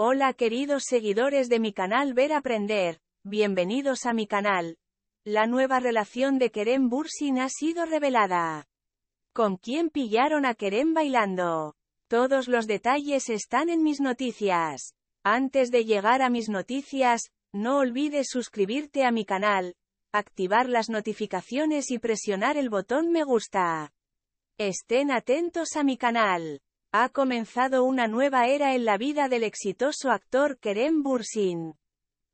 Hola queridos seguidores de mi canal Ver Aprender, bienvenidos a mi canal. La nueva relación de Kerem Bursin ha sido revelada. ¿Con quién pillaron a Kerem bailando? Todos los detalles están en mis noticias. Antes de llegar a mis noticias, no olvides suscribirte a mi canal, activar las notificaciones y presionar el botón me gusta. Estén atentos a mi canal. Ha comenzado una nueva era en la vida del exitoso actor Kerem Bursin.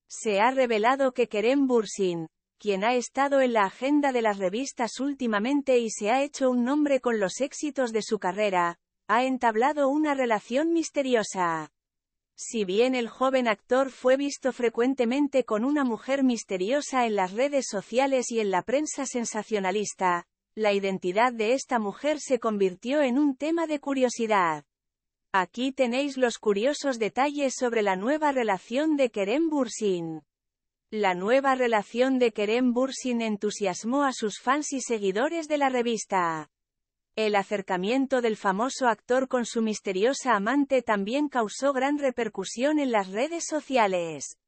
Se ha revelado que Kerem Bursin, quien ha estado en la agenda de las revistas últimamente y se ha hecho un nombre con los éxitos de su carrera, ha entablado una relación misteriosa. Si bien el joven actor fue visto frecuentemente con una mujer misteriosa en las redes sociales y en la prensa sensacionalista, la identidad de esta mujer se convirtió en un tema de curiosidad. Aquí tenéis los curiosos detalles sobre la nueva relación de Kerem Bursin. La nueva relación de Kerem Bursin entusiasmó a sus fans y seguidores de la revista. El acercamiento del famoso actor con su misteriosa amante también causó gran repercusión en las redes sociales.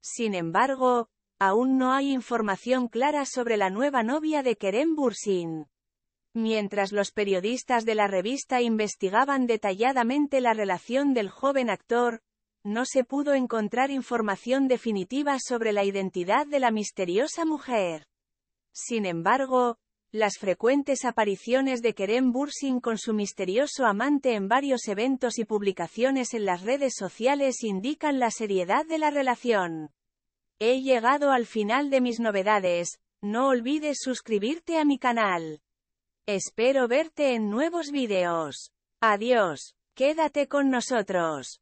Sin embargo, aún no hay información clara sobre la nueva novia de Kerem Bursin. Mientras los periodistas de la revista investigaban detalladamente la relación del joven actor, no se pudo encontrar información definitiva sobre la identidad de la misteriosa mujer. Sin embargo, las frecuentes apariciones de Kerem Bursin con su misterioso amante en varios eventos y publicaciones en las redes sociales indican la seriedad de la relación. He llegado al final de mis novedades, no olvides suscribirte a mi canal. Espero verte en nuevos videos. Adiós, quédate con nosotros.